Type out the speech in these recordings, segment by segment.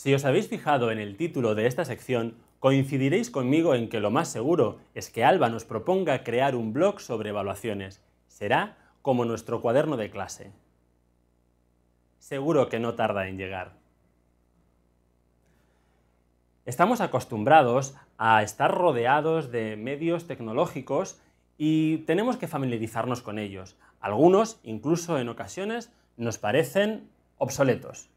Si os habéis fijado en el título de esta sección, coincidiréis conmigo en que lo más seguro es que Alba nos proponga crear un blog sobre evaluaciones. Será como nuestro cuaderno de clase. Seguro que no tarda en llegar. Estamos acostumbrados a estar rodeados de medios tecnológicos y tenemos que familiarizarnos con ellos. Algunos, incluso en ocasiones, nos parecen obsoletos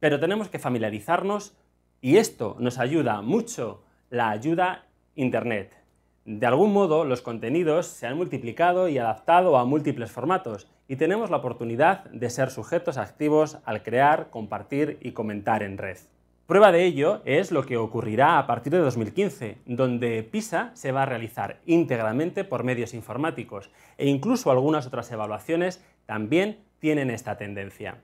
pero tenemos que familiarizarnos y esto nos ayuda mucho la ayuda Internet. De algún modo, los contenidos se han multiplicado y adaptado a múltiples formatos y tenemos la oportunidad de ser sujetos activos al crear, compartir y comentar en red. Prueba de ello es lo que ocurrirá a partir de 2015, donde PISA se va a realizar íntegramente por medios informáticos e incluso algunas otras evaluaciones también tienen esta tendencia.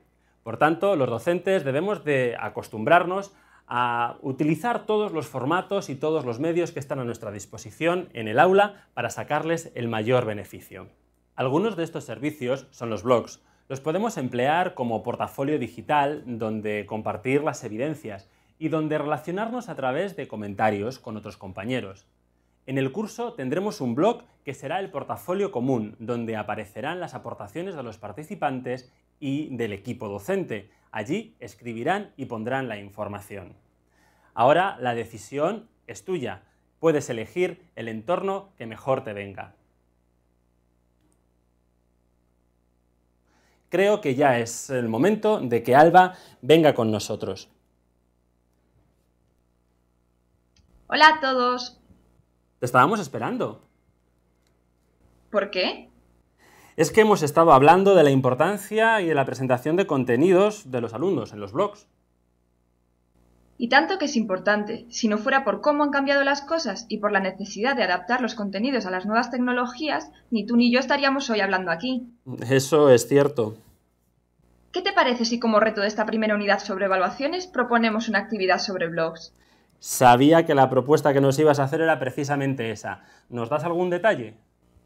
Por tanto, los docentes debemos de acostumbrarnos a utilizar todos los formatos y todos los medios que están a nuestra disposición en el aula para sacarles el mayor beneficio. Algunos de estos servicios son los blogs. Los podemos emplear como portafolio digital donde compartir las evidencias y donde relacionarnos a través de comentarios con otros compañeros. En el curso tendremos un blog que será el portafolio común, donde aparecerán las aportaciones de los participantes y del equipo docente. Allí escribirán y pondrán la información. Ahora la decisión es tuya. Puedes elegir el entorno que mejor te venga. Creo que ya es el momento de que Alba venga con nosotros. Hola a todos. Te estábamos esperando. ¿Por qué? Es que hemos estado hablando de la importancia y de la presentación de contenidos de los alumnos en los blogs. Y tanto que es importante, si no fuera por cómo han cambiado las cosas y por la necesidad de adaptar los contenidos a las nuevas tecnologías, ni tú ni yo estaríamos hoy hablando aquí. Eso es cierto. ¿Qué te parece si como reto de esta primera unidad sobre evaluaciones proponemos una actividad sobre blogs? Sabía que la propuesta que nos ibas a hacer era precisamente esa. ¿Nos das algún detalle?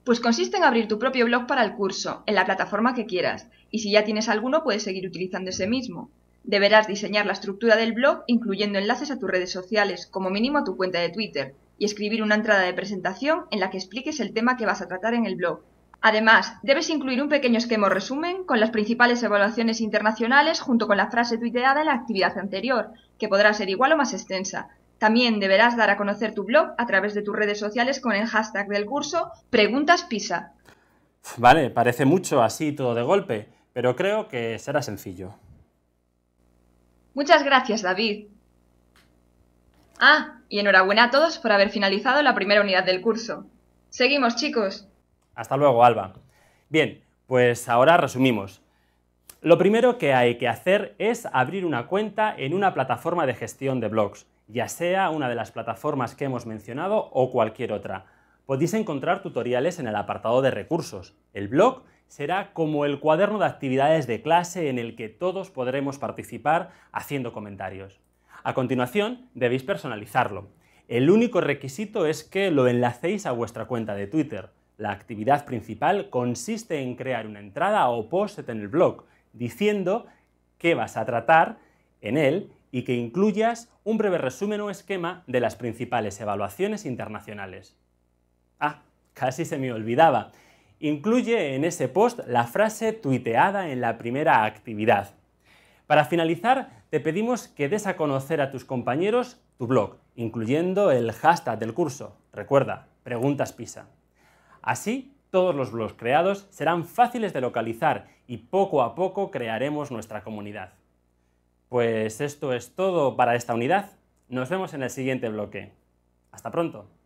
Pues consiste en abrir tu propio blog para el curso, en la plataforma que quieras, y si ya tienes alguno puedes seguir utilizando ese mismo. Deberás diseñar la estructura del blog incluyendo enlaces a tus redes sociales, como mínimo a tu cuenta de Twitter, y escribir una entrada de presentación en la que expliques el tema que vas a tratar en el blog. Además, debes incluir un pequeño esquema o resumen con las principales evaluaciones internacionales junto con la frase tuiteada en la actividad anterior, que podrá ser igual o más extensa, también deberás dar a conocer tu blog a través de tus redes sociales con el hashtag del curso Preguntas PISA. Vale, parece mucho así todo de golpe, pero creo que será sencillo. Muchas gracias, David. Ah, y enhorabuena a todos por haber finalizado la primera unidad del curso. Seguimos, chicos. Hasta luego, Alba. Bien, pues ahora resumimos. Lo primero que hay que hacer es abrir una cuenta en una plataforma de gestión de blogs ya sea una de las plataformas que hemos mencionado o cualquier otra. Podéis encontrar tutoriales en el apartado de recursos. El blog será como el cuaderno de actividades de clase en el que todos podremos participar haciendo comentarios. A continuación, debéis personalizarlo. El único requisito es que lo enlacéis a vuestra cuenta de Twitter. La actividad principal consiste en crear una entrada o post en el blog, diciendo qué vas a tratar en él y que incluyas un breve resumen o esquema de las principales evaluaciones internacionales. Ah, casi se me olvidaba. Incluye en ese post la frase tuiteada en la primera actividad. Para finalizar, te pedimos que des a conocer a tus compañeros tu blog, incluyendo el hashtag del curso. Recuerda, preguntas PISA. Así, todos los blogs creados serán fáciles de localizar y poco a poco crearemos nuestra comunidad. Pues esto es todo para esta unidad. Nos vemos en el siguiente bloque. Hasta pronto.